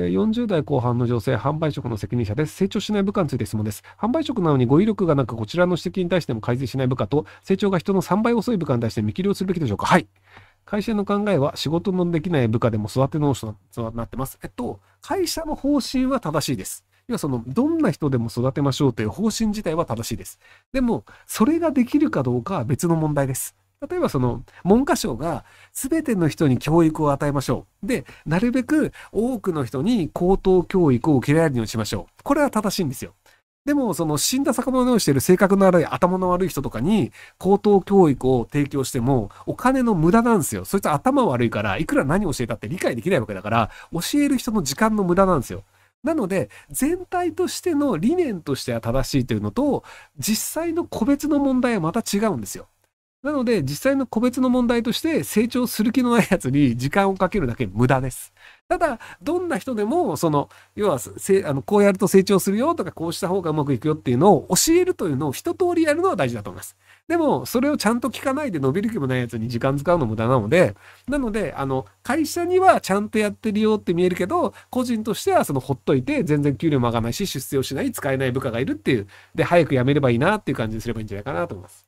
40代後半の女性、販売職の責任者です。成長しない部下について質問です。販売職なのに語彙力がなく、こちらの指摘に対しても改善しない部下と、成長が人の3倍遅い部下に対して見切りをするべきでしょうかはい。会社の考えは仕事のできない部下でも育て直しとなってます。えっと、会社の方針は正しいです。要はその、どんな人でも育てましょうという方針自体は正しいです。でも、それができるかどうかは別の問題です。例えばその文科省が全ての人に教育を与えましょう。で、なるべく多くの人に高等教育を受けられるようにしましょう。これは正しいんですよ。でも、その死んだ魚をしている性格の悪い頭の悪い人とかに高等教育を提供してもお金の無駄なんですよ。そいつ頭悪いからいくら何教えたって理解できないわけだから教える人の時間の無駄なんですよ。なので、全体としての理念としては正しいというのと、実際の個別の問題はまた違うんですよ。なので、実際の個別の問題として成長する気のないやつに時間をかけるだけ無駄です。ただ、どんな人でも、その、要はあの、こうやると成長するよとか、こうした方がうまくいくよっていうのを教えるというのを一通りやるのは大事だと思います。でも、それをちゃんと聞かないで伸びる気もないやつに時間使うの無駄なので、なので、あの、会社にはちゃんとやってるよって見えるけど、個人としてはそのほっといて、全然給料も上がらないし、出世をしない、使えない部下がいるっていう、で、早く辞めればいいなっていう感じにすればいいんじゃないかなと思います。